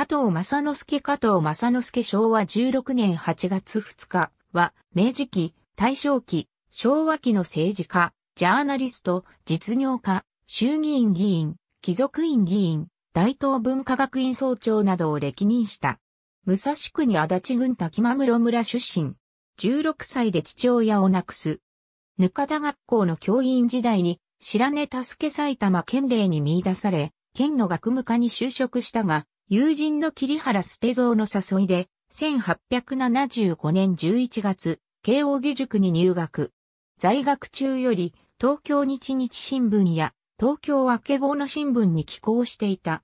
加藤正之助加藤正之助昭和16年8月2日は、明治期、大正期、昭和期の政治家、ジャーナリスト、実業家、衆議院議員、貴族院議員、大東文化学院総長などを歴任した。武蔵国足立郡滝間室村出身。16歳で父親を亡くす。ぬかだ学校の教員時代に、白根助け埼玉県令に見出され、県の学務課に就職したが、友人の桐原捨蔵の誘いで、1875年11月、慶応義塾に入学。在学中より、東京日日新聞や、東京あけぼの新聞に寄稿していた。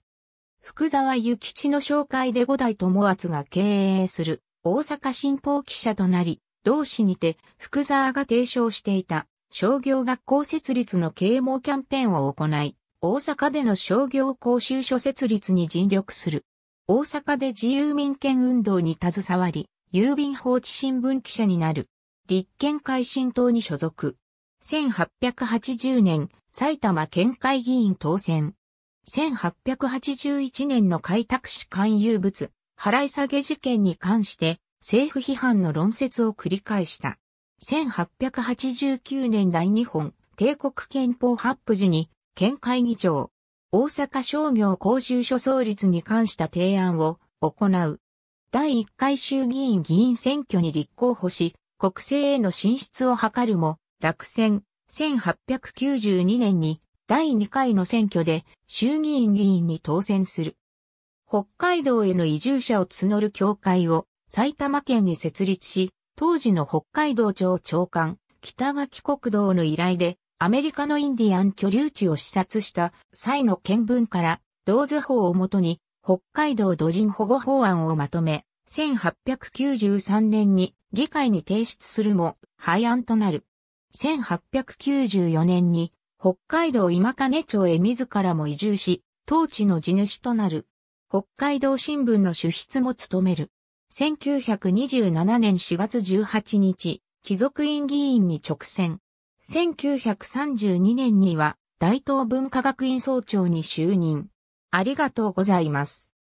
福沢諭吉の紹介で五代友厚が経営する大阪新報記者となり、同市にて福沢が提唱していた商業学校設立の啓蒙キャンペーンを行い、大阪での商業講習所設立に尽力する。大阪で自由民権運動に携わり、郵便放置新聞記者になる。立憲改進党に所属。1880年、埼玉県会議員当選。1881年の開拓士勧誘物、払い下げ事件に関して政府批判の論説を繰り返した。1889年第2本帝国憲法発布時に県会議長、大阪商業公衆所創立に関した提案を行う。第1回衆議院議員選挙に立候補し、国政への進出を図るも、落選、1892年に第2回の選挙で衆議院議員に当選する。北海道への移住者を募る協会を埼玉県に設立し、当時の北海道庁長官、北垣国道の依頼でアメリカのインディアン居留地を視察した際の見聞から、同図法をもとに、北海道土人保護法案をまとめ、1893年に議会に提出するも、廃案となる。1894年に、北海道今金町へ自らも移住し、当地の地主となる。北海道新聞の主筆も務める。1927年4月18日、貴族院議員に直選。1932年には大東文化学院総長に就任。ありがとうございます。